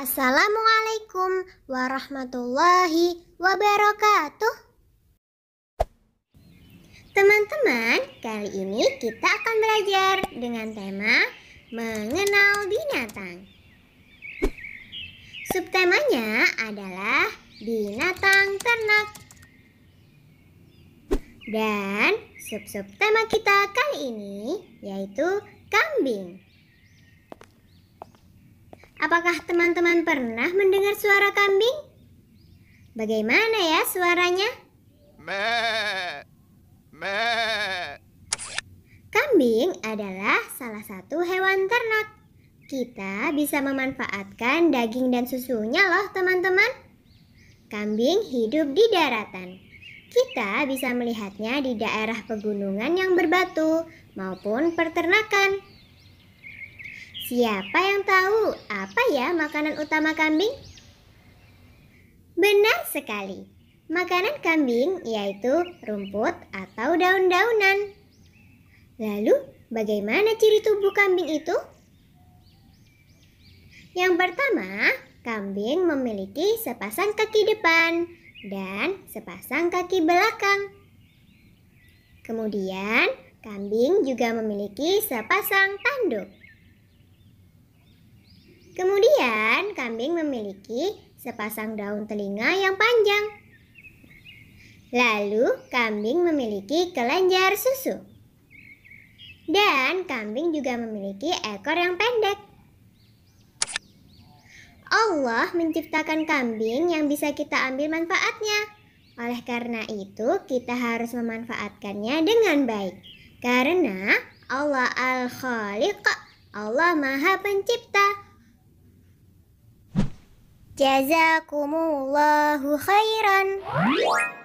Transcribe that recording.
Assalamualaikum warahmatullahi wabarakatuh. Teman-teman, kali ini kita akan belajar dengan tema mengenal binatang. Subtemanya adalah binatang ternak. Dan sub subtema kita kali ini yaitu kambing. Apakah teman-teman pernah mendengar suara kambing? Bagaimana ya suaranya? Me. Me. Kambing adalah salah satu hewan ternak. Kita bisa memanfaatkan daging dan susunya loh teman-teman. Kambing hidup di daratan. Kita bisa melihatnya di daerah pegunungan yang berbatu maupun peternakan. Siapa yang tahu apa ya makanan utama kambing? Benar sekali. Makanan kambing yaitu rumput atau daun-daunan. Lalu, bagaimana ciri tubuh kambing itu? Yang pertama, kambing memiliki sepasang kaki depan dan sepasang kaki belakang. Kemudian, kambing juga memiliki sepasang tanduk. Kemudian, kambing memiliki sepasang daun telinga yang panjang. Lalu, kambing memiliki kelenjar susu. Dan kambing juga memiliki ekor yang pendek. Allah menciptakan kambing yang bisa kita ambil manfaatnya. Oleh karena itu, kita harus memanfaatkannya dengan baik. Karena Allah Al-Khaliq, Allah Maha Pencipta. جزاكم الله خيرا